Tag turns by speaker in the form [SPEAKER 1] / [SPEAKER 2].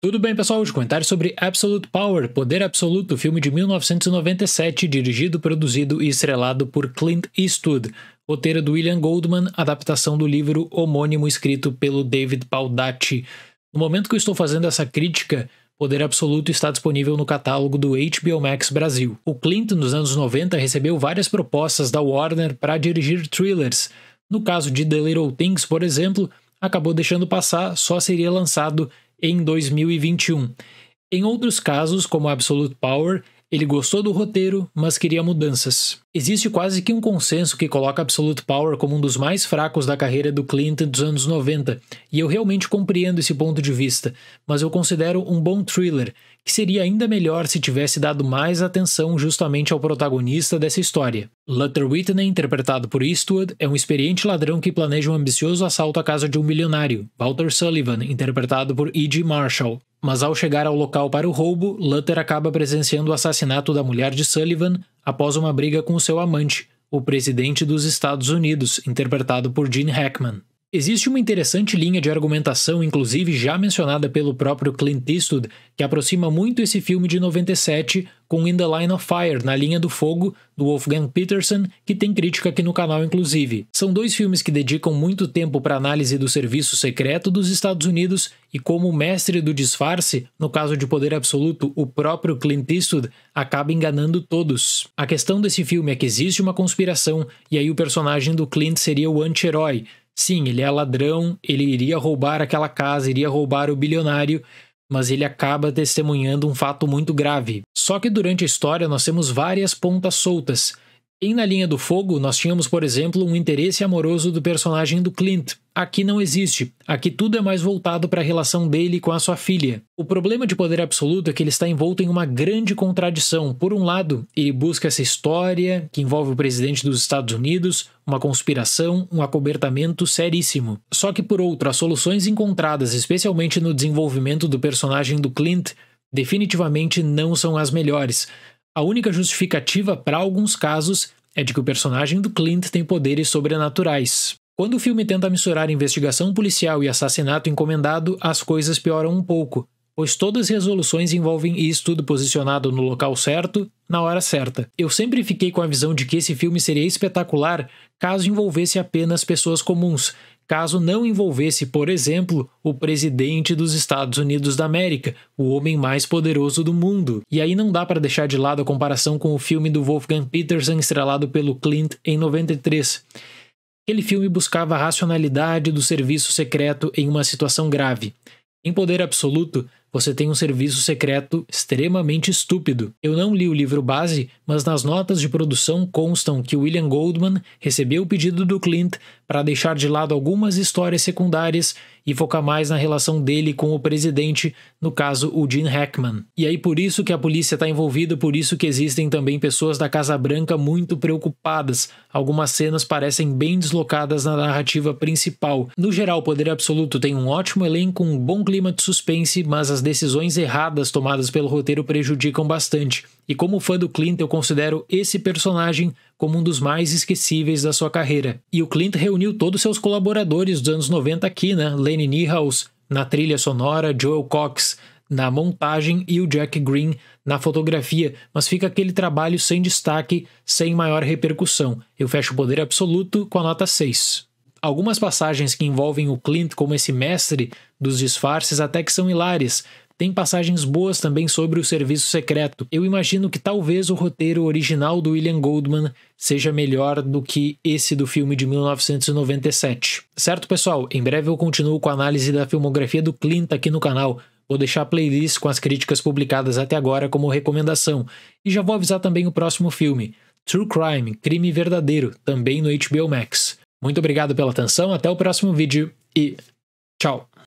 [SPEAKER 1] Tudo bem, pessoal? Os comentários sobre Absolute Power, Poder Absoluto, filme de 1997, dirigido, produzido e estrelado por Clint Eastwood. Roteiro do William Goldman, adaptação do livro homônimo escrito pelo David Baldacci. No momento que eu estou fazendo essa crítica, Poder Absoluto está disponível no catálogo do HBO Max Brasil. O Clint, nos anos 90, recebeu várias propostas da Warner para dirigir thrillers. No caso de The Little Things, por exemplo, acabou deixando passar, só seria lançado em 2021. Em outros casos, como Absolute Power, ele gostou do roteiro, mas queria mudanças. Existe quase que um consenso que coloca Absolute Power como um dos mais fracos da carreira do Clint dos anos 90, e eu realmente compreendo esse ponto de vista, mas eu considero um bom thriller, que seria ainda melhor se tivesse dado mais atenção justamente ao protagonista dessa história. Luther Whitney, interpretado por Eastwood, é um experiente ladrão que planeja um ambicioso assalto à casa de um milionário, Walter Sullivan, interpretado por E.G. Marshall. Mas ao chegar ao local para o roubo, Luther acaba presenciando o assassinato da mulher de Sullivan após uma briga com seu amante, o presidente dos Estados Unidos, interpretado por Gene Hackman. Existe uma interessante linha de argumentação, inclusive já mencionada pelo próprio Clint Eastwood, que aproxima muito esse filme de 97 com In the Line of Fire, Na Linha do Fogo, do Wolfgang Peterson, que tem crítica aqui no canal, inclusive. São dois filmes que dedicam muito tempo para análise do serviço secreto dos Estados Unidos e como o mestre do disfarce, no caso de Poder Absoluto, o próprio Clint Eastwood, acaba enganando todos. A questão desse filme é que existe uma conspiração e aí o personagem do Clint seria o anti-herói, Sim, ele é ladrão, ele iria roubar aquela casa, iria roubar o bilionário, mas ele acaba testemunhando um fato muito grave. Só que durante a história nós temos várias pontas soltas. Em Na Linha do Fogo, nós tínhamos, por exemplo, um interesse amoroso do personagem do Clint, Aqui não existe. Aqui tudo é mais voltado para a relação dele com a sua filha. O problema de poder absoluto é que ele está envolto em uma grande contradição. Por um lado, ele busca essa história que envolve o presidente dos Estados Unidos, uma conspiração, um acobertamento seríssimo. Só que por outro, as soluções encontradas, especialmente no desenvolvimento do personagem do Clint, definitivamente não são as melhores. A única justificativa para alguns casos é de que o personagem do Clint tem poderes sobrenaturais. Quando o filme tenta misturar investigação policial e assassinato encomendado, as coisas pioram um pouco, pois todas as resoluções envolvem estudo posicionado no local certo, na hora certa. Eu sempre fiquei com a visão de que esse filme seria espetacular caso envolvesse apenas pessoas comuns, caso não envolvesse, por exemplo, o presidente dos Estados Unidos da América, o homem mais poderoso do mundo. E aí não dá para deixar de lado a comparação com o filme do Wolfgang Petersen estrelado pelo Clint em 93. Aquele filme buscava a racionalidade do serviço secreto em uma situação grave. Em Poder Absoluto, você tem um serviço secreto extremamente estúpido. Eu não li o livro base, mas nas notas de produção constam que William Goldman recebeu o pedido do Clint para deixar de lado algumas histórias secundárias e focar mais na relação dele com o presidente, no caso o Gene Hackman. E aí por isso que a polícia está envolvida, por isso que existem também pessoas da Casa Branca muito preocupadas. Algumas cenas parecem bem deslocadas na narrativa principal. No geral, Poder Absoluto tem um ótimo elenco, um bom clima de suspense, mas as as decisões erradas tomadas pelo roteiro prejudicam bastante, e como fã do Clint, eu considero esse personagem como um dos mais esquecíveis da sua carreira. E o Clint reuniu todos seus colaboradores dos anos 90 aqui, né? Lenny Niehaus na trilha sonora, Joel Cox na montagem e o Jack Green na fotografia, mas fica aquele trabalho sem destaque, sem maior repercussão. Eu fecho o poder absoluto com a nota 6. Algumas passagens que envolvem o Clint como esse mestre dos disfarces até que são hilares. Tem passagens boas também sobre o serviço secreto. Eu imagino que talvez o roteiro original do William Goldman seja melhor do que esse do filme de 1997. Certo, pessoal? Em breve eu continuo com a análise da filmografia do Clint aqui no canal. Vou deixar a playlist com as críticas publicadas até agora como recomendação. E já vou avisar também o próximo filme, True Crime, Crime Verdadeiro, também no HBO Max. Muito obrigado pela atenção, até o próximo vídeo e tchau!